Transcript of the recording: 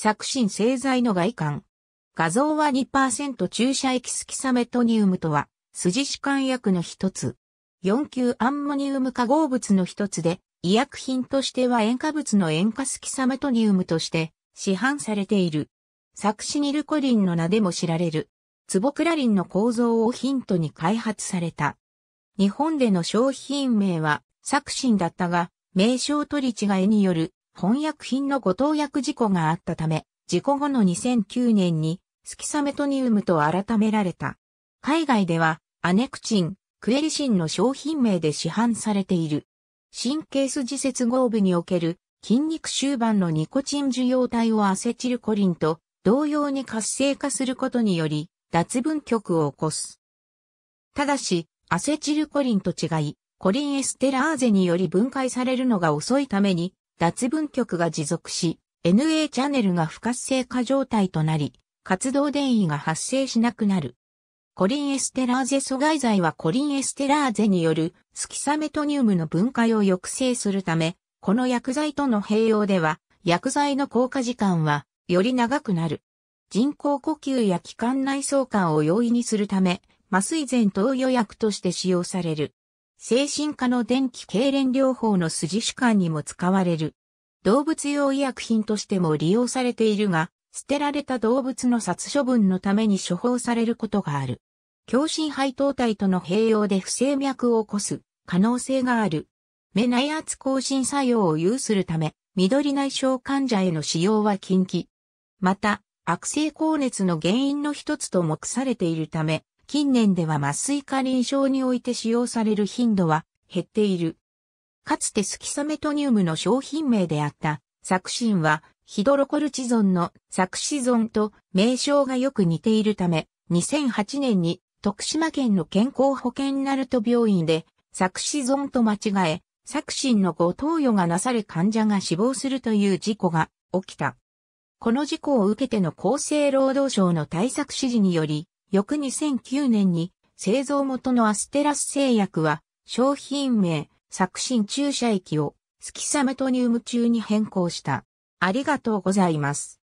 作新製剤の外観。画像は2%注射エキスキサメトニウムとは、筋弛緩薬の一つ。4級アンモニウム化合物の一つで、医薬品としては塩化物の塩化スキサメトニウムとして市販されている。作詞ニルコリンの名でも知られる。ツボクラリンの構造をヒントに開発された。日本での商品名は作新だったが、名称取り違えによる翻訳品の誤投薬事故があったため、事故後の2009年に、スキサメトニウムと改められた。海外では、アネクチン、クエリシンの商品名で市販されている。神経筋接合部における筋肉終盤のニコチン受容体をアセチルコリンと同様に活性化することにより脱分極を起こす。ただし、アセチルコリンと違い、コリンエステラーゼにより分解されるのが遅いために脱分局が持続し、NA チャンネルが不活性化状態となり、活動電位が発生しなくなる。コリンエステラーゼ阻害剤はコリンエステラーゼによるスキサメトニウムの分解を抑制するため、この薬剤との併用では、薬剤の効果時間はより長くなる。人工呼吸や気管内相関を容易にするため、麻酔前投与薬として使用される。精神科の電気痙攣療法の筋主管にも使われる。動物用医薬品としても利用されているが、捨てられた動物の殺処分のために処方されることがある。狭心肺糖体との併用で不整脈を起こす可能性がある。目内圧更新作用を有するため、緑内障患者への使用は禁忌。また、悪性高熱の原因の一つと目されているため、近年では麻酔科臨床において使用される頻度は減っている。かつてスキサメトニウムの商品名であったサクシンはヒドロコルチゾンのサクシゾンと名称がよく似ているため2008年に徳島県の健康保険ナルト病院でサクシゾンと間違えサクシンの誤投与がなされ患者が死亡するという事故が起きた。この事故を受けての厚生労働省の対策指示により、翌2009年に製造元のアステラス製薬は商品名、作新注射液をスキサメトニウム中に変更した。ありがとうございます。